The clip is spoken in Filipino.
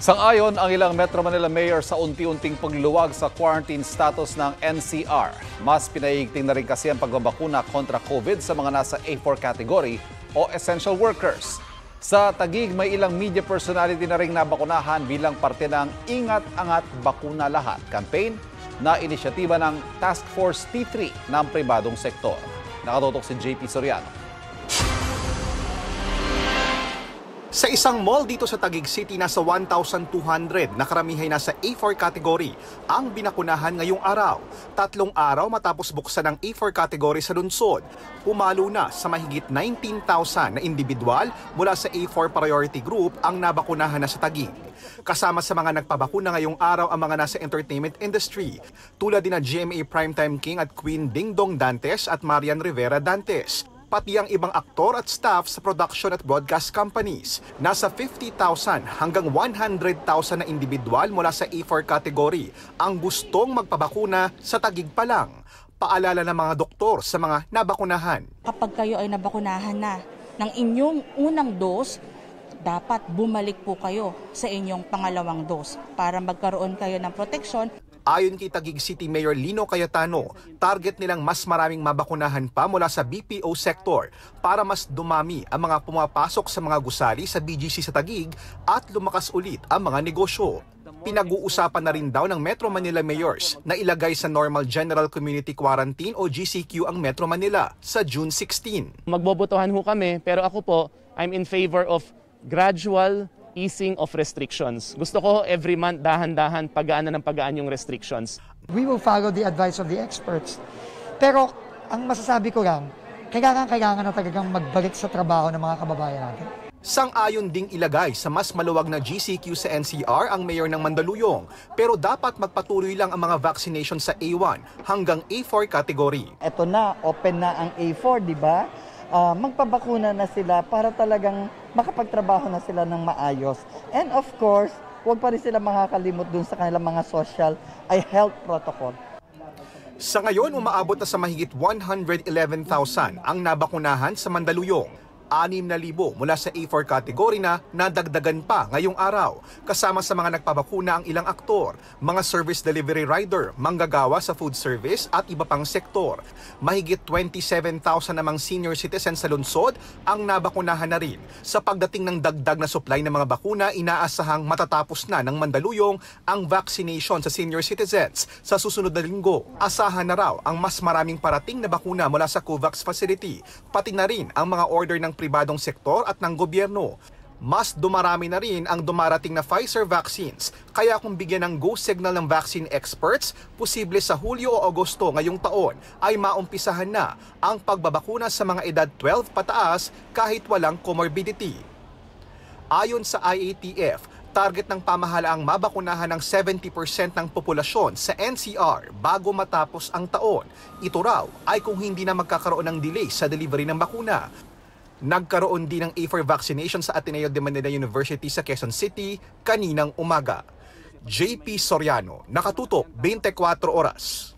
Sang-ayon ang ilang Metro Manila Mayor sa unti-unting pagluwag sa quarantine status ng NCR. Mas pinaigting na rin kasi ang pagbabakuna kontra COVID sa mga nasa A4 category o essential workers. Sa Tagig, may ilang media personality na rin nabakunahan bilang parte ng Ingat Angat Bakuna Lahat campaign na inisyatiba ng Task Force T3 ng pribadong sektor. Nakatutok si JP Soriano. Sa isang mall dito sa Taguig City, nasa 1,200 na karamihay nasa A4 category ang binakunahan ngayong araw. Tatlong araw matapos buksan ang A4 category sa lungsod, pumalo na sa mahigit 19,000 na individual mula sa A4 priority group ang nabakunahan na sa Taguig. Kasama sa mga nagpabakuna ngayong araw ang mga nasa entertainment industry, tulad din na GMA Primetime King at Queen Ding Dong Dantes at Marian Rivera Dantes pati ang ibang aktor at staff sa production at broadcast companies. Nasa 50,000 hanggang 100,000 na individual mula sa A4 category ang gustong magpabakuna sa tagig pa lang. Paalala ng mga doktor sa mga nabakunahan. Kapag kayo ay nabakunahan na ng inyong unang dose, dapat bumalik po kayo sa inyong pangalawang dose para magkaroon kayo ng proteksyon. Ayon kay Taguig City Mayor Lino Cayetano, target nilang mas maraming mabakunahan pa mula sa BPO sector para mas dumami ang mga pumapasok sa mga gusali sa BGC sa Taguig at lumakas ulit ang mga negosyo. Pinag-uusapan na rin daw ng Metro Manila Mayors na ilagay sa Normal General Community Quarantine o GCQ ang Metro Manila sa June 16. Magbobotohan ho kami pero ako po, I'm in favor of gradual easing of restrictions. Gusto ko every month dahan-dahan pagaan na ng pagaan yung restrictions. We will follow the advice of the experts. Pero ang masasabi ko lang, kailangan-kailangan na talagang magbalik sa trabaho ng mga kababayan natin. Sang-ayon ding ilagay sa mas maluwag na GCQ sa NCR ang mayor ng Mandaluyong, pero dapat magpatuloy lang ang mga vaccination sa A1 hanggang A4 category. Ito na, open na ang A4, di ba? Uh, magpabakuna na sila para talagang makapagtrabaho na sila ng maayos. And of course, huwag pa rin sila makakalimot dun sa kanilang mga social ay health protocol. Sa ngayon, umaabot na sa mahigit 111,000 ang nabakunahan sa Mandaluyong 6,000 mula sa A4 category na nadagdagan pa ngayong araw kasama sa mga nagpabakuna ang ilang aktor, mga service delivery rider, manggagawa sa food service at iba pang sektor. Mahigit 27,000 namang senior citizen sa lungsod ang nabakunahan na rin. Sa pagdating ng dagdag na supply ng mga bakuna, inaasahang matatapos na ng Mandaluyong ang vaccination sa senior citizens sa susunod na linggo. Asahan na raw ang mas maraming parating na bakuna mula sa COVAX facility, pati na rin ang mga order ng pribadong sektor at ng gobyerno. Mas dumarami na rin ang dumarating na Pfizer vaccines, kaya kung bigyan ng go signal ng vaccine experts, posible sa Hulyo o Agosto ngayong taon ay maumpisahan na ang pagbabakuna sa mga edad 12 pataas kahit walang comorbidity. Ayon sa IATF, target ng pamahalaang mabakunahan ng 70% ng populasyon sa NCR bago matapos ang taon. Ito raw ay kung hindi na magkakaroon ng delay sa delivery ng bakuna. Nagkaroon din ng A 4 vaccination sa Ateneo de Manila University sa Quezon City kaninang umaga. JP Soriano, nakatutok 24 oras.